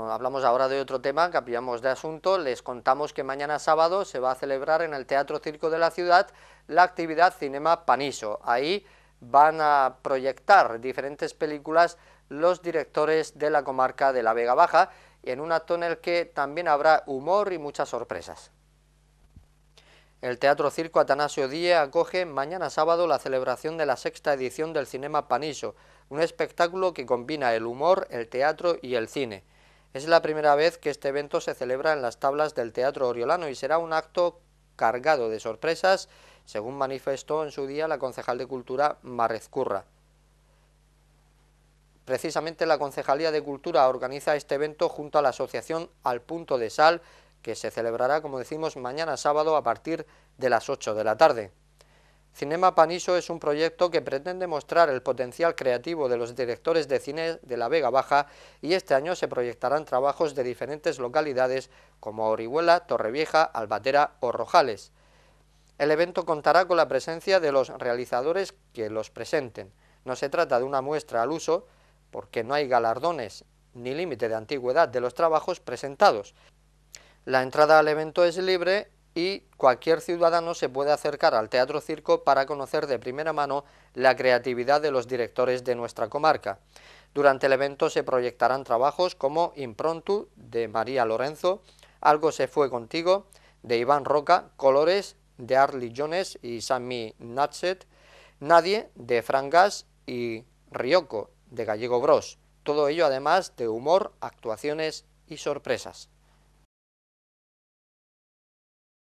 hablamos ahora de otro tema, cambiamos de asunto, les contamos que mañana sábado se va a celebrar en el Teatro Circo de la ciudad la actividad Cinema Paniso. Ahí van a proyectar diferentes películas los directores de la comarca de la Vega Baja, en un acto en el que también habrá humor y muchas sorpresas. El Teatro Circo Atanasio Díez acoge mañana sábado la celebración de la sexta edición del Cinema Paniso, un espectáculo que combina el humor, el teatro y el cine. Es la primera vez que este evento se celebra en las tablas del Teatro Oriolano y será un acto cargado de sorpresas, según manifestó en su día la concejal de Cultura Curra. Precisamente la Concejalía de Cultura organiza este evento junto a la Asociación Al Punto de Sal, que se celebrará, como decimos, mañana sábado a partir de las 8 de la tarde. Cinema Paniso es un proyecto que pretende mostrar el potencial creativo de los directores de cine de la Vega Baja y este año se proyectarán trabajos de diferentes localidades como Orihuela, Torrevieja, Albatera o Rojales. El evento contará con la presencia de los realizadores que los presenten. No se trata de una muestra al uso, porque no hay galardones ni límite de antigüedad de los trabajos presentados. La entrada al evento es libre y cualquier ciudadano se puede acercar al Teatro Circo para conocer de primera mano la creatividad de los directores de nuestra comarca. Durante el evento se proyectarán trabajos como Improntu de María Lorenzo, Algo se fue contigo de Iván Roca, Colores de Arlie Jones y Sammy Natset, Nadie de Frangas y Ryoko de Gallego Bros. Todo ello además de humor, actuaciones y sorpresas.